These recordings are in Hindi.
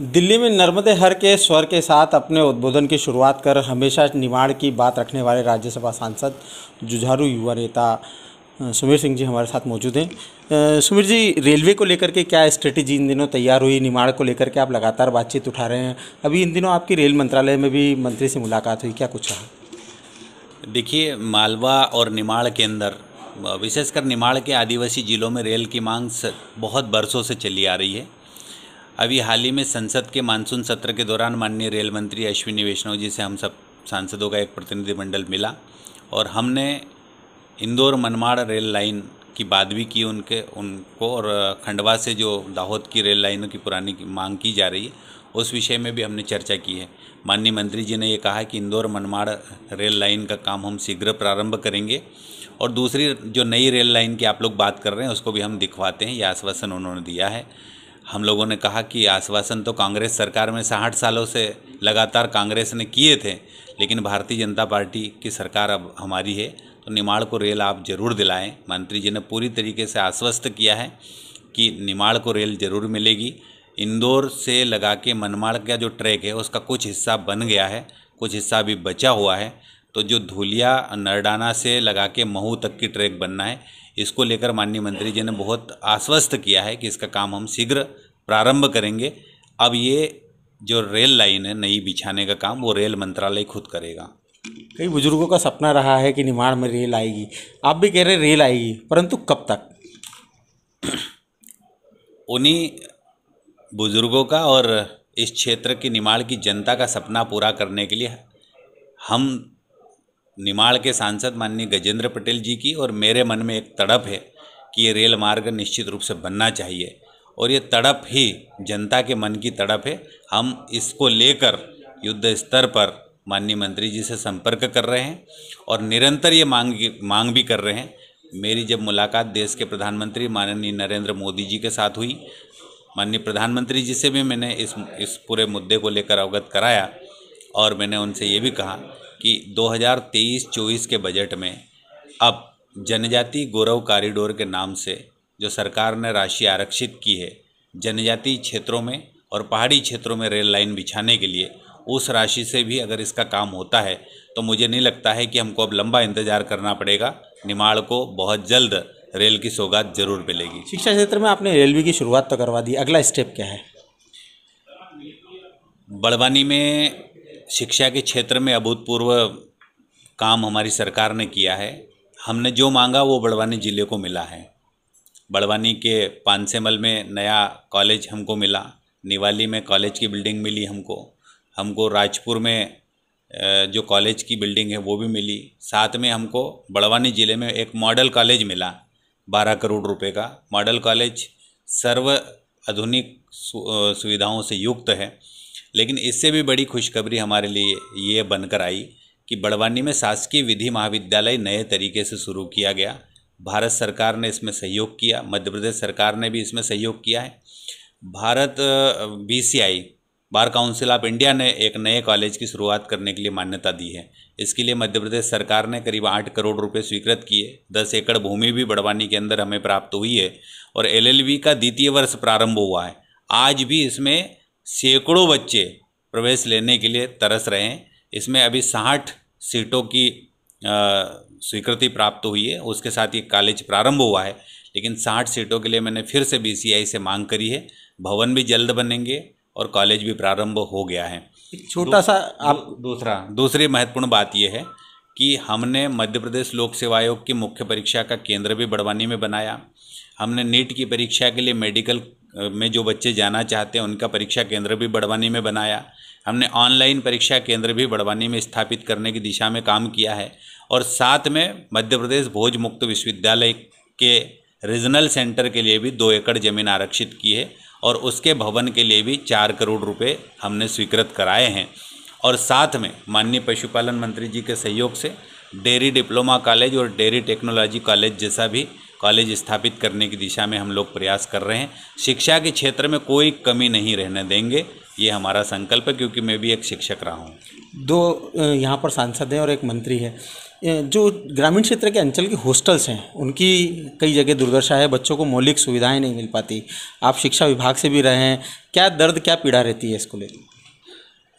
दिल्ली में नर्मदे हर के स्वर के साथ अपने उद्बोधन की शुरुआत कर हमेशा निवाड़ की बात रखने वाले राज्यसभा सांसद जुझारू युवा नेता सुमीर सिंह जी हमारे साथ मौजूद हैं सुमीर जी रेलवे को लेकर के क्या स्ट्रेटेजी इन दिनों तैयार हुई निमाड़ को लेकर के आप लगातार बातचीत उठा रहे हैं अभी इन दिनों आपकी रेल मंत्रालय में भी मंत्री से मुलाकात हुई क्या कुछ रहा देखिए मालवा और निमाड़ के अंदर विशेषकर निमाड़ के आदिवासी जिलों में रेल की मांग बहुत बरसों से चली आ रही है अभी हाल ही में संसद के मानसून सत्र के दौरान माननीय रेल मंत्री अश्विनी वैष्णव जी से हम सब सांसदों का एक प्रतिनिधिमंडल मिला और हमने इंदौर मनमाड़ रेल लाइन की बात भी की उनके उनको और खंडवा से जो दाहोद की रेल लाइनों की पुरानी की मांग की जा रही है उस विषय में भी हमने चर्चा की है माननीय मंत्री जी ने ये कहा कि इंदौर मनमाड़ रेल लाइन का काम हम शीघ्र प्रारंभ करेंगे और दूसरी जो नई रेल लाइन की आप लोग बात कर रहे हैं उसको भी हम दिखवाते हैं यह आश्वासन उन्होंने दिया है हम लोगों ने कहा कि आश्वासन तो कांग्रेस सरकार में साठ सालों से लगातार कांग्रेस ने किए थे लेकिन भारतीय जनता पार्टी की सरकार अब हमारी है तो निमाड़ को रेल आप जरूर दिलाएं मंत्री जी ने पूरी तरीके से आश्वस्त किया है कि निमाड़ को रेल जरूर मिलेगी इंदौर से लगा के मनमाड़ का जो ट्रैक है उसका कुछ हिस्सा बन गया है कुछ हिस्सा अभी बचा हुआ है तो जो धूलिया नरडाना से लगा के महू तक की ट्रैक बनना है इसको लेकर माननीय मंत्री जी ने बहुत आश्वस्त किया है कि इसका काम हम शीघ्र प्रारंभ करेंगे अब ये जो रेल लाइन है नई बिछाने का काम वो रेल मंत्रालय खुद करेगा कई बुजुर्गों का सपना रहा है कि निमाण में रेल आएगी आप भी कह रहे रेल आएगी परंतु कब तक उन्हीं बुजुर्गों का और इस क्षेत्र की निमाड़ की जनता का सपना पूरा करने के लिए हम निमाड़ के सांसद माननीय गजेंद्र पटेल जी की और मेरे मन में एक तड़प है कि ये रेल मार्ग निश्चित रूप से बनना चाहिए और ये तड़प ही जनता के मन की तड़प है हम इसको लेकर युद्ध स्तर पर माननीय मंत्री जी से संपर्क कर रहे हैं और निरंतर ये मांग मांग भी कर रहे हैं मेरी जब मुलाकात देश के प्रधानमंत्री माननीय नरेंद्र मोदी जी के साथ हुई माननीय प्रधानमंत्री जी से भी मैंने इस इस पूरे मुद्दे को लेकर अवगत कराया और मैंने उनसे ये भी कहा कि 2023-24 के बजट में अब जनजाति गौरव कॉरिडोर के नाम से जो सरकार ने राशि आरक्षित की है जनजाति क्षेत्रों में और पहाड़ी क्षेत्रों में रेल लाइन बिछाने के लिए उस राशि से भी अगर इसका काम होता है तो मुझे नहीं लगता है कि हमको अब लंबा इंतजार करना पड़ेगा निमाड़ को बहुत जल्द रेल की सौगात जरूर मिलेगी शिक्षा क्षेत्र में आपने रेलवे की शुरुआत तो करवा दी अगला स्टेप क्या है बड़वानी में शिक्षा के क्षेत्र में अभूतपूर्व काम हमारी सरकार ने किया है हमने जो मांगा वो बड़वानी ज़िले को मिला है बड़वानी के पानसेमल में नया कॉलेज हमको मिला निवाली में कॉलेज की बिल्डिंग मिली हमको हमको राजपुर में जो कॉलेज की बिल्डिंग है वो भी मिली साथ में हमको बड़वानी ज़िले में एक मॉडल कॉलेज मिला बारह करोड़ रुपए का मॉडल कॉलेज सर्व आधुनिक सुविधाओं से युक्त है लेकिन इससे भी बड़ी खुशखबरी हमारे लिए ये बनकर आई कि बड़वानी में शासकीय विधि महाविद्यालय नए तरीके से शुरू किया गया भारत सरकार ने इसमें सहयोग किया मध्य प्रदेश सरकार ने भी इसमें सहयोग किया है Bharat BCI bar council of India ने एक नए कॉलेज की शुरुआत करने के लिए मान्यता दी है इसके लिए मध्य प्रदेश सरकार ने करीब आठ करोड़ रुपए स्वीकृत किए दस एकड़ भूमि भी बड़वानी के अंदर हमें प्राप्त हुई है और एलएलबी का द्वितीय वर्ष प्रारंभ हुआ है आज भी इसमें सैकड़ों बच्चे प्रवेश लेने के लिए तरस रहे हैं इसमें अभी साठ सीटों की स्वीकृति प्राप्त हुई है उसके साथ ये कॉलेज प्रारंभ हुआ है लेकिन साठ सीटों के लिए मैंने फिर से बीसीआई से मांग करी है भवन भी जल्द बनेंगे और कॉलेज भी प्रारंभ हो गया है छोटा सा आप दूसरा दूसरी महत्वपूर्ण बात यह है कि हमने मध्य प्रदेश लोक सेवा आयोग की मुख्य परीक्षा का केंद्र भी बड़वानी में बनाया हमने नीट की परीक्षा के लिए मेडिकल में जो बच्चे जाना चाहते हैं उनका परीक्षा केंद्र भी बड़वानी में बनाया हमने ऑनलाइन परीक्षा केंद्र भी बड़वानी में स्थापित करने की दिशा में काम किया है और साथ में मध्य प्रदेश भोज मुक्त विश्वविद्यालय के रीजनल सेंटर के लिए भी दो एकड़ जमीन आरक्षित की है और उसके भवन के लिए भी चार करोड़ रुपए हमने स्वीकृत कराए हैं और साथ में माननीय पशुपालन मंत्री जी के सहयोग से डेयरी डिप्लोमा कॉलेज और डेयरी टेक्नोलॉजी कॉलेज जैसा भी कॉलेज स्थापित करने की दिशा में हम लोग प्रयास कर रहे हैं शिक्षा के क्षेत्र में कोई कमी नहीं रहने देंगे ये हमारा संकल्प है क्योंकि मैं भी एक शिक्षक रहा हूँ दो यहाँ पर सांसद हैं और एक मंत्री है जो ग्रामीण क्षेत्र के अंचल के हॉस्टल्स हैं उनकी कई जगह दुर्दशा है बच्चों को मौलिक सुविधाएं नहीं मिल पाती आप शिक्षा विभाग से भी रहे हैं क्या दर्द क्या पीड़ा रहती है इसको लेकर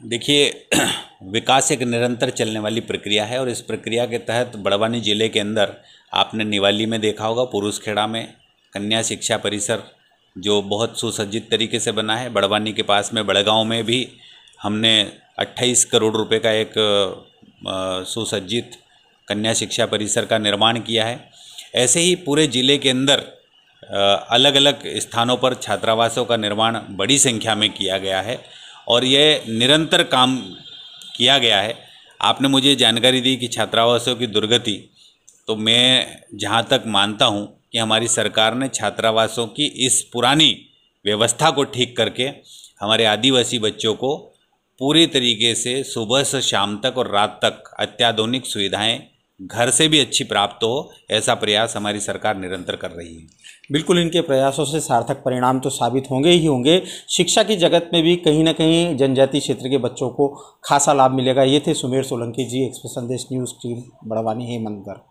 देखिए विकास एक निरंतर चलने वाली प्रक्रिया है और इस प्रक्रिया के तहत बड़वानी ज़िले के अंदर आपने निवाली में देखा होगा पुरुषखेड़ा में कन्या शिक्षा परिसर जो बहुत सुसज्जित तरीके से बना है बड़वानी के पास में बड़गांव में भी हमने 28 करोड़ रुपए का एक सुसज्जित कन्या शिक्षा परिसर का निर्माण किया है ऐसे ही पूरे ज़िले के अंदर अलग अलग स्थानों पर छात्रावासों का निर्माण बड़ी संख्या में किया गया है और ये निरंतर काम किया गया है आपने मुझे जानकारी दी कि छात्रावासों की दुर्गति तो मैं जहाँ तक मानता हूँ कि हमारी सरकार ने छात्रावासों की इस पुरानी व्यवस्था को ठीक करके हमारे आदिवासी बच्चों को पूरी तरीके से सुबह से शाम तक और रात तक अत्याधुनिक सुविधाएं घर से भी अच्छी प्राप्त हो ऐसा प्रयास हमारी सरकार निरंतर कर रही है बिल्कुल इनके प्रयासों से सार्थक परिणाम तो साबित होंगे ही होंगे शिक्षा की जगत में भी कहीं ना कहीं जनजाति क्षेत्र के बच्चों को खासा लाभ मिलेगा ये थे Sumer Solanki ji express Sandesh news team Barwani हेमंतगढ़